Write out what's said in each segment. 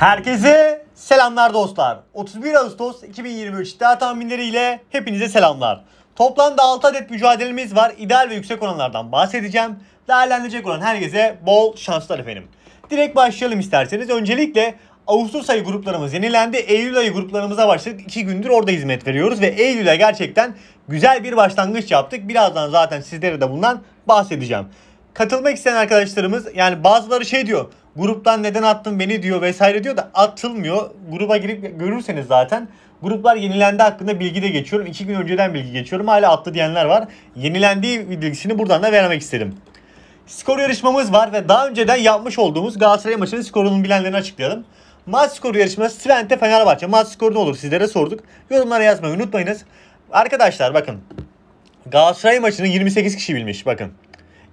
Herkese selamlar dostlar. 31 Ağustos 2023 iddia tahminleriyle hepinize selamlar. Toplamda 6 adet mücadelemiz var. İdeal ve yüksek oranlardan bahsedeceğim. Değerlendirecek olan herkese bol şanslar efendim. Direkt başlayalım isterseniz. Öncelikle Ağustos ayı gruplarımız yenilendi. Eylül ayı gruplarımıza başladık. 2 gündür orada hizmet veriyoruz ve Eylül'e gerçekten güzel bir başlangıç yaptık. Birazdan zaten sizlere de bundan bahsedeceğim. Katılmak isteyen arkadaşlarımız yani bazıları şey diyor gruptan neden attın beni diyor vesaire diyor da atılmıyor. Gruba girip görürseniz zaten gruplar yenilendi hakkında bilgi de geçiyorum. 2 gün önceden bilgi geçiyorum. Hala attı diyenler var. Yenilendiği bilgisini buradan da vermek istedim. Skor yarışmamız var ve daha önceden yapmış olduğumuz Galatasaray maçının skorunu bilenlerini açıklayalım. Maç skoru yarışması Svente Fenerbahçe. Maç skoru ne olur sizlere sorduk. Yorumlara yazmayı unutmayınız. Arkadaşlar bakın. Galatasaray maçını 28 kişi bilmiş bakın.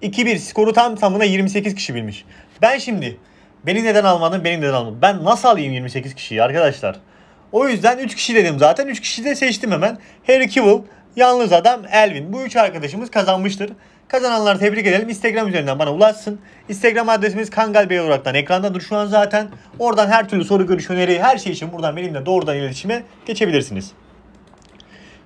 2-1 skoru tam tamına 28 kişi bilmiş. Ben şimdi Beni neden almadın? Beni neden almadın? Ben nasıl alayım 28 kişiyi arkadaşlar? O yüzden 3 kişi dedim zaten. 3 kişi de seçtim hemen. Harry Kivill, Yalnız Adam, Elvin. Bu 3 arkadaşımız kazanmıştır. Kazananları tebrik edelim. Instagram üzerinden bana ulaşsın. Instagram adresimiz Kangal Bey olaraktan ekrandadır şu an zaten. Oradan her türlü soru, görüş, öneri, her şey için buradan benimle doğrudan iletişime geçebilirsiniz.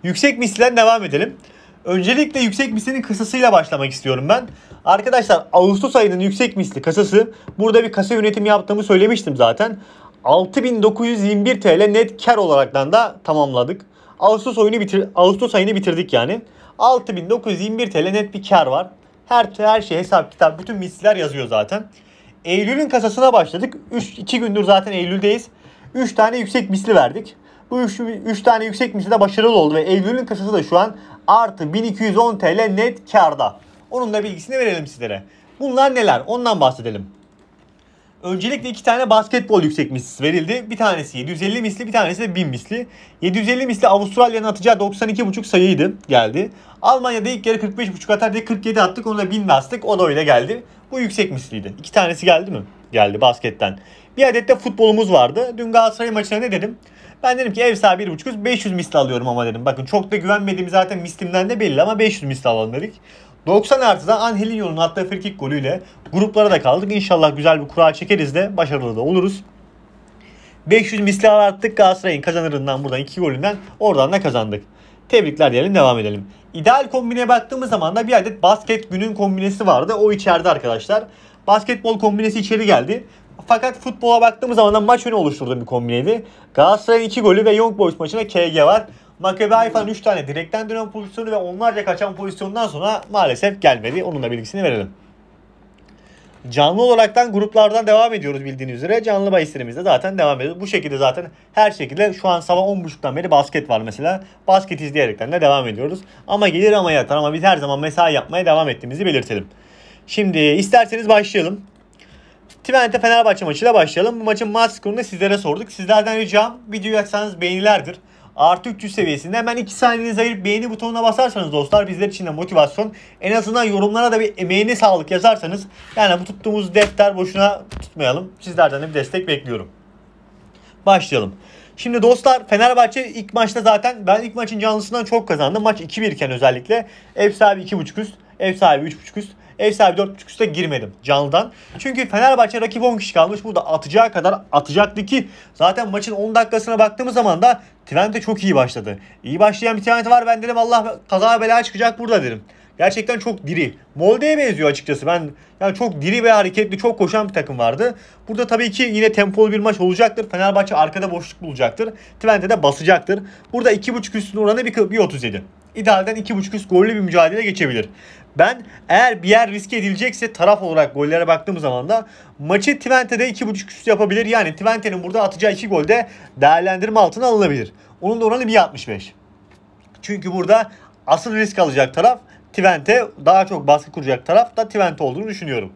Yüksek mislen devam edelim. Öncelikle yüksek mislinin kasasıyla başlamak istiyorum ben. Arkadaşlar Ağustos ayının yüksek misli kasası. Burada bir kasa yönetimi yaptığımı söylemiştim zaten. 6921 TL net kar olaraktan da tamamladık. Ağustos oyunu bitir Ağustos ayını bitirdik yani. 6921 TL net bir kar var. Her her şey hesap kitap bütün misliler yazıyor zaten. Eylül'ün kasasına başladık. 3 2 gündür zaten Eylül'deyiz. 3 tane yüksek misli verdik. Bu 3 tane yüksek misli de başarılı oldu ve Eylül'ün kasası da şu an artı 1210 TL net karda. Onun da bilgisini verelim sizlere. Bunlar neler? Ondan bahsedelim. Öncelikle iki tane basketbol yüksek misli verildi. Bir tanesi 750 misli, bir tanesi de 1000 misli. 750 misli Avustralya'nın atacağı 92,5 sayıydı geldi. Almanya'da ilk yarı 45,5 atar diye 47 attık. Onu da 1000 bastık. O da öyle geldi. Bu yüksek misliydi. İki tanesi geldi mi? Geldi basketten. Bir adet de futbolumuz vardı. Dün Galatasaray maçına ne dedim? Ben dedim ki ev sahibi 1.5 500 misli alıyorum ama dedim. Bakın çok da güvenmediğim zaten mislimden de belli ama 500 misli alalım dedik. 90 artıda Angelinho'nun attığı frikik golüyle gruplara da kaldık. İnşallah güzel bir kura çekeriz de başarılı da oluruz. 500 misli arttık Galatasaray'ın kazanırından buradan 2 golünden oradan da kazandık. Tebrikler diyelim devam edelim. İdeal kombine baktığımız zaman da bir adet basket günün kombinesi vardı. O içeride arkadaşlar. Basketbol kombinesi içeri geldi. Fakat futbola baktığımız zaman da maç önü oluşturduğum bir kombineydi. Galatasaray'ın 2 golü ve Young Boys maçında KG var. Maccabi Haifa'nın 3 tane direkten dönen pozisyonu ve onlarca kaçan pozisyondan sonra maalesef gelmedi. Onun da bilgisini verelim. Canlı olaraktan gruplardan devam ediyoruz bildiğiniz üzere. Canlı bahislerimizde zaten devam ediyor. Bu şekilde zaten her şekilde şu an sabah 10.30'dan beri basket var mesela. Basket izleyerekten de devam ediyoruz. Ama gelir ama yatar ama biz her zaman mesai yapmaya devam ettiğimizi belirtelim. Şimdi isterseniz başlayalım. Twente Fenerbahçe maçıyla başlayalım. Bu maçın maç skorunu sizlere sorduk. Sizlerden ricam videoyu açsanız beğenilerdir. Artı 300 seviyesinde hemen 2 saniyeniz ayırıp beğeni butonuna basarsanız dostlar bizler için de motivasyon. En azından yorumlara da bir emeğine sağlık yazarsanız yani bu tuttuğumuz defter boşuna tutmayalım. Sizlerden de bir destek bekliyorum. Başlayalım. Şimdi dostlar Fenerbahçe ilk maçta zaten ben ilk maçın canlısından çok kazandım. Maç 2-1 iken özellikle. Ev sahibi 2.5 üst. Ev sahibi 3.5 üst. Ev sahibi 4.5 üste girmedim canlıdan. Çünkü Fenerbahçe rakip 10 kişi kalmış. Burada atacağı kadar atacaktı ki zaten maçın 10 dakikasına baktığımız zaman da Twente çok iyi başladı. İyi başlayan bir Twente var. Ben dedim Allah kaza bela çıkacak burada dedim. Gerçekten çok diri. Molde'ye benziyor açıkçası. Ben yani çok diri ve hareketli, çok koşan bir takım vardı. Burada tabii ki yine tempolu bir maç olacaktır. Fenerbahçe arkada boşluk bulacaktır. Twente de basacaktır. Burada 2.5 üstün oranı 1.37 idealden 2.5 üst gollü bir mücadele geçebilir. Ben eğer bir yer riske edilecekse taraf olarak gollere baktığım zaman da maçı Twente'de 2.5 üst yapabilir. Yani Twente'nin burada atacağı 2 golde değerlendirme altına alınabilir. Onun da oranı 1.65. Çünkü burada asıl risk alacak taraf Twente daha çok baskı kuracak taraf da Twente olduğunu düşünüyorum.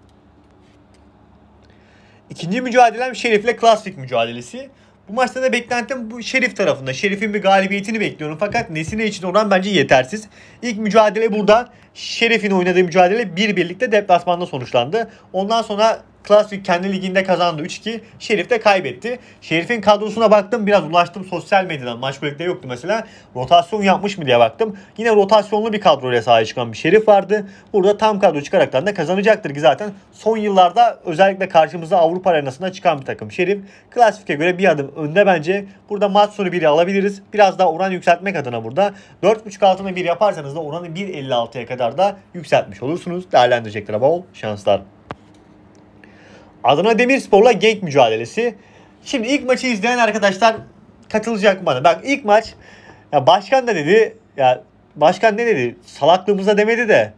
İkinci mücadelem Şerif'le klasik mücadelesi. Bu maçta da beklentim bu Şerif tarafında. Şerif'in bir galibiyetini bekliyorum. Fakat Nesine için oran bence yetersiz. İlk mücadele burada Şerif'in oynadığı mücadele bir birlikte deplasmanda sonuçlandı. Ondan sonra Klasik kendi liginde kazandı 3-2. Şerif de kaybetti. Şerif'in kadrosuna baktım biraz ulaştım sosyal medyadan. Maç bölükte yoktu mesela. Rotasyon yapmış mı diye baktım. Yine rotasyonlu bir kadroyla sahaya çıkan bir Şerif vardı. Burada tam kadro çıkaraktan da kazanacaktır ki zaten son yıllarda özellikle karşımıza Avrupa arenasında çıkan bir takım. Şerif klasifike göre bir adım önde bence. Burada maç sonu 1'i alabiliriz. Biraz daha oran yükseltmek adına burada. 4.5 altına 1 yaparsanız da oranı 1.56'ya kadar da yükseltmiş olursunuz. Değerlendirecekler bol şanslar. Adana Demirspor'la Genk mücadelesi. Şimdi ilk maçı izleyen arkadaşlar katılacak bana. Bak ilk maç ya başkan da dedi ya başkan ne dedi? Salaklığımıza demedi de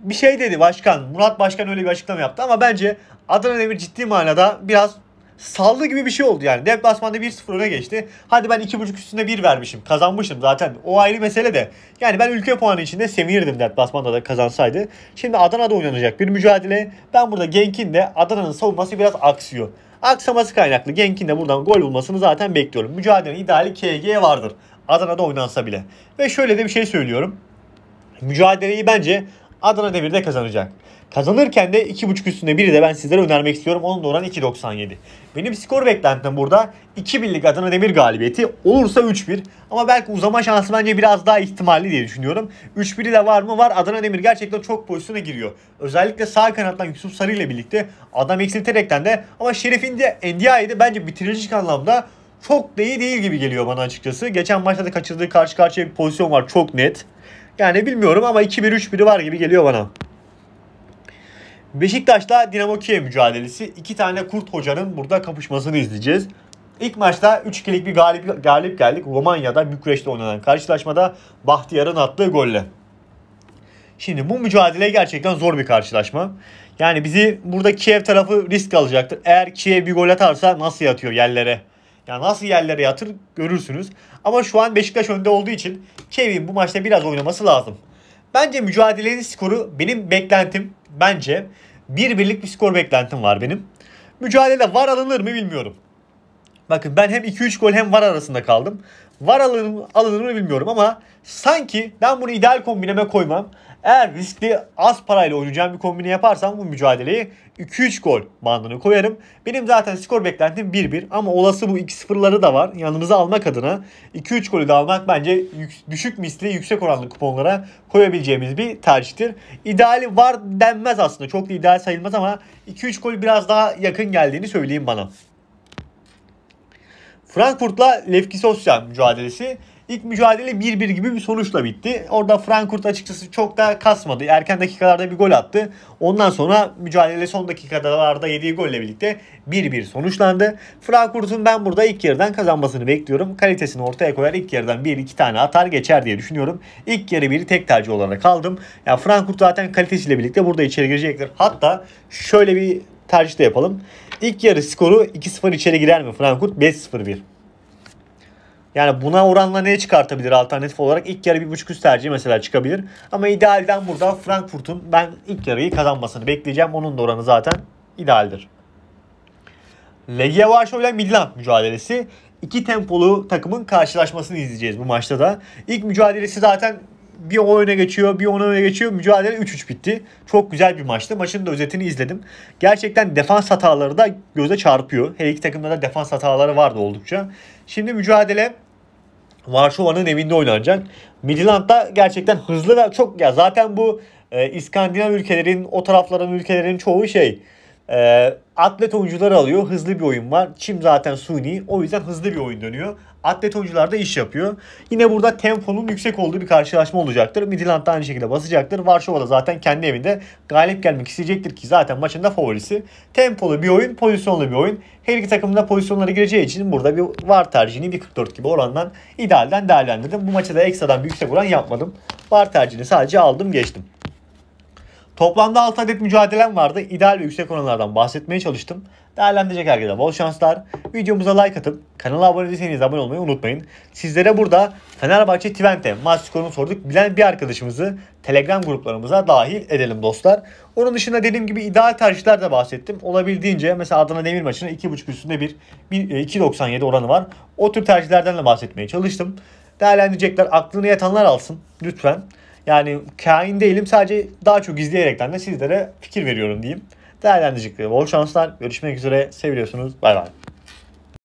bir şey dedi başkan. Murat Başkan öyle bir açıklama yaptı ama bence Adana Demir ciddi manada biraz Saldı gibi bir şey oldu yani. Deplasmanda 1-0 öne geçti. Hadi ben 2.5 üstünde 1 vermişim. Kazanmışım zaten. O ayrı mesele de. Yani ben ülke puanı içinde sevinirdim deplasmanda da kazansaydı. Şimdi Adana'da oynanacak bir mücadele. Ben burada Genk'in de Adana'nın savunması biraz aksıyor. Aksaması kaynaklı Genk'in de buradan gol bulmasını zaten bekliyorum. Mücadelenin ideali KG vardır. Adana'da oynansa bile. Ve şöyle de bir şey söylüyorum. Mücadeleyi bence Adana Demir de kazanacak. Kazanırken de 2.5 üstünde biri de ben sizlere önermek istiyorum. Onun da oran 2.97. Benim skor beklentim burada 2-1'lik Adana Demir galibiyeti olursa 3-1. Ama belki uzama şansı bence biraz daha ihtimalli diye düşünüyorum. 3-1'i de var mı? Var. Adana Demir gerçekten çok pozisyona giriyor. Özellikle sağ kanattan Yusuf Sarı ile birlikte adam eksilterekten de ama Şerif'in de Ndiaye'yi bence bitiricilik anlamda çok da iyi değil gibi geliyor bana açıkçası. Geçen maçta da kaçırdığı karşı karşıya bir pozisyon var çok net. Yani bilmiyorum ama 2-1-3-1'i var gibi geliyor bana. Beşiktaş'la Dinamo Kiev mücadelesi. iki tane kurt hocanın burada kapışmasını izleyeceğiz. İlk maçta 3-2'lik bir galip, galip geldik. Romanya'da Bükreş'te oynanan karşılaşmada Bahtiyar'ın attığı golle. Şimdi bu mücadele gerçekten zor bir karşılaşma. Yani bizi burada Kiev tarafı risk alacaktır. Eğer Kiev bir gol atarsa nasıl yatıyor yerlere? Yani nasıl yerlere yatır görürsünüz. Ama şu an Beşiktaş önde olduğu için Kevin bu maçta biraz oynaması lazım. Bence mücadelenin skoru benim beklentim bence bir birlik bir skor beklentim var benim. Mücadele var alınır mı bilmiyorum. Bakın ben hem 2-3 gol hem var arasında kaldım. Var alınır mı, alınır mı bilmiyorum ama sanki ben bunu ideal kombineme koymam. Eğer riskli az parayla oynayacağım bir kombine yaparsam bu mücadeleyi 2-3 gol bandını koyarım. Benim zaten skor beklentim 1-1 ama olası bu 2-0'ları da var. Yanınıza almak adına 2-3 golü de almak bence düşük misli yüksek oranlı kuponlara koyabileceğimiz bir tercihtir. İdeali var denmez aslında. Çok da ideal sayılmaz ama 2-3 gol biraz daha yakın geldiğini söyleyeyim bana. Frankfurt'la sosyal mücadelesi ilk mücadele 1-1 gibi bir sonuçla bitti. Orada Frankfurt açıkçası çok da kasmadı. Erken dakikalarda bir gol attı. Ondan sonra mücadele son dakikalarda yediği golle birlikte 1-1 sonuçlandı. Frankfurt'un ben burada ilk yarıdan kazanmasını bekliyorum. Kalitesini ortaya koyar ilk yarıdan 1-2 tane atar geçer diye düşünüyorum. İlk yarı bir tek tercih olarak aldım. Yani Frankfurt zaten kalitesiyle birlikte burada içeri girecektir. Hatta şöyle bir tercih de yapalım. İlk yarı skoru 2-0 içeri girer mi Frankfurt? 5-0-1. Yani buna oranla ne çıkartabilir alternatif olarak? ilk yarı 1.5 üst tercihi mesela çıkabilir. Ama idealden burada Frankfurt'un ben ilk yarıyı kazanmasını bekleyeceğim. Onun da oranı zaten idealdir. Legia Varşova ile Midland mücadelesi. İki tempolu takımın karşılaşmasını izleyeceğiz bu maçta da. İlk mücadelesi zaten bir o öne geçiyor, bir ona öne geçiyor. Mücadele 3-3 bitti. Çok güzel bir maçtı. Maçın da özetini izledim. Gerçekten defans hataları da göze çarpıyor. Her iki takımda da defans hataları vardı oldukça. Şimdi mücadele Varşova'nın evinde oynanacak. da gerçekten hızlı ve çok ya zaten bu e, İskandinav ülkelerin, o tarafların ülkelerin çoğu şey e, atlet oyuncuları alıyor. Hızlı bir oyun var. Çim zaten suni. O yüzden hızlı bir oyun dönüyor atlet oyuncular da iş yapıyor. Yine burada temponun yüksek olduğu bir karşılaşma olacaktır. Midland da aynı şekilde basacaktır. Varşova da zaten kendi evinde galip gelmek isteyecektir ki zaten maçın da favorisi. Tempolu bir oyun, pozisyonlu bir oyun. Her iki takım da pozisyonlara gireceği için burada bir var tercihini 1.44 gibi orandan idealden değerlendirdim. Bu maça da ekstradan bir yüksek oran yapmadım. Var tercihini sadece aldım geçtim. Toplamda 6 adet mücadelem vardı. İdeal ve yüksek oranlardan bahsetmeye çalıştım. Değerlendirecek herkese bol şanslar. Videomuza like atıp kanala abone değilseniz abone olmayı unutmayın. Sizlere burada Fenerbahçe Twente maç skorunu sorduk. Bilen bir arkadaşımızı Telegram gruplarımıza dahil edelim dostlar. Onun dışında dediğim gibi ideal tercihler de bahsettim. Olabildiğince mesela Adana Demir maçına 2.5 üstünde bir 2.97 e, oranı var. O tür tercihlerden de bahsetmeye çalıştım. Değerlendirecekler aklını yatanlar alsın lütfen. Yani kain değilim sadece daha çok izleyerekten de sizlere fikir veriyorum diyeyim. Değerlendirdikleri bol şanslar. Görüşmek üzere. Seviyorsunuz. Bay bay.